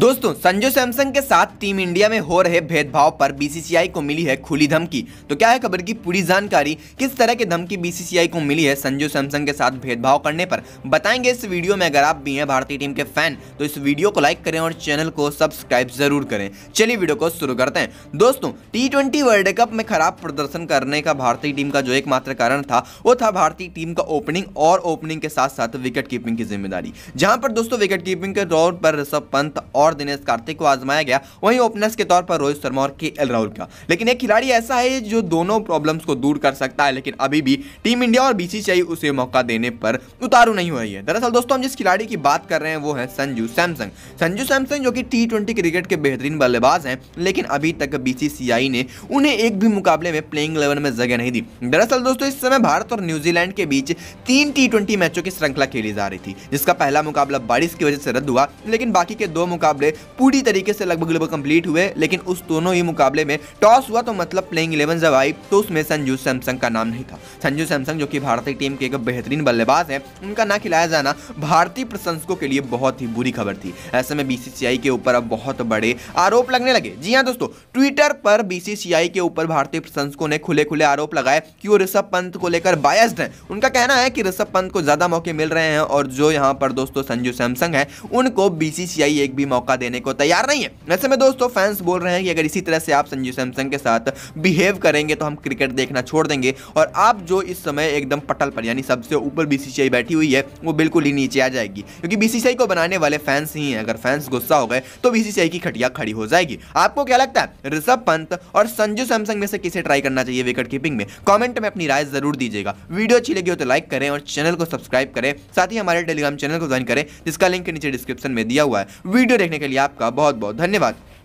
दोस्तों संजू सैमसंग के साथ टीम इंडिया में हो रहे भेदभाव पर बीसीसीआई को मिली है खुली धमकी तो क्या है खबर की पूरी जानकारी किस तरह की धमकी बीसीसीआई को मिली है संजू सैमसंग के साथ भेदभाव करने पर बताएंगे इस वीडियो में अगर आप भी हैं भारतीय टीम के फैन तो इस वीडियो को लाइक करें और चैनल को सब्सक्राइब जरूर करें चलिए वीडियो को शुरू करते हैं दोस्तों टी वर्ल्ड कप में खराब प्रदर्शन करने का भारतीय टीम का जो एकमात्र कारण था वो था भारतीय टीम का ओपनिंग और ओपनिंग के साथ साथ विकेट कीपिंग की जिम्मेदारी जहां पर दोस्तों विकेट कीपिंग के तौर पर ऋषभ पंत और और दिनेश कार्तिक को आजमाया गया वहीं ओपनर्स के तौर पर रोहित शर्मा और के एल राहुल का लेकिन एक खिलाड़ी ऐसा है जो दोनों प्रॉब्लम्स को दूर कर सकता है लेकिन अभी भी टीम इंडिया और बीसीसीआई उसे मौका देने पर उतारू नहीं हो रही है दरअसल दोस्तों हम जिस खिलाड़ी की बात कर रहे हैं वो है संजू सैमसंग संजू सैमसंग जो कि टी क्रिकेट के बेहतरीन बल्लेबाज हैं लेकिन अभी तक बीसीसीआई ने उन्हें एक भी मुकाबले में प्लेइंग इलेवन में जगह नहीं दी दरअसल दोस्तों इस समय भारत और न्यूजीलैंड के बीच तीन टी मैचों की श्रृंखला खेली जा रही थी जिसका पहला मुकाबला बारिश की वजह से रद्द हुआ लेकिन बाकी के दो मुकाबले मुकाबले पूरी तरीके से लगभग लगभग कंप्लीट हुए लेकिन उस दोनों ही मुकाबले में टॉस हुआ तो मतलब प्लेइंग इलेवन जब आई तो उसमें संजू सैमसंग का नाम नहीं था संजू सैमसंग जो कि भारतीय टीम के एक बेहतरीन बल्लेबाज हैं उनका ना खिलाया जाना भारतीय प्रशंसकों के लिए बहुत ही बुरी खबर थी ऐसे में बीसीसीआई के ऊपर अब बहुत बड़े आरोप लगने लगे जी हाँ दोस्तों ट्विटर पर बीसीसीआई के ऊपर भारतीय प्रशंसकों ने खुले खुले आरोप लगाए कि वो ऋषभ पंत को लेकर बायस्ड हैं उनका कहना है कि ऋषभ पंत को ज्यादा मौके मिल रहे हैं और जो यहाँ पर दोस्तों संजू सैमसंग है उनको बीसीसीआई एक भी मौका देने को तैयार नहीं है वैसे में दोस्तों फैंस बोल रहे हैं कि अगर इसी तरह से आप संजू सैमसंग के साथ बिहेव करेंगे तो हम क्रिकेट देखना छोड़ देंगे और आप जो इस समय एकदम पटल पर यानी सबसे ऊपर बीसीसीआई बैठी हुई है वो बिल्कुल ही नीचे आ जाएगी क्योंकि बीसीसीआई को बनाने वाले फैंस ही हैं अगर फैंस गुस्सा हो गए तो बीसीसीआई की खटिया खड़ी हो जाएगी आपको क्या लगता है ऋषभ पंत और संजू सैमसंग में से किसे ट्राई करना चाहिए विकेट कीपिंग में कॉमेंट में अपनी राय जरूर दीजिएगा वीडियो अच्छी लगी हो तो लाइक करें और चैनल को सब्सक्राइब करें साथ ही हमारे टेलीग्राम चैनल को ज्वाइन करें जिसका लिंक नीचे डिस्क्रिप्शन में दिया हुआ है वीडियो देखने के लिए आपका बहुत बहुत धन्यवाद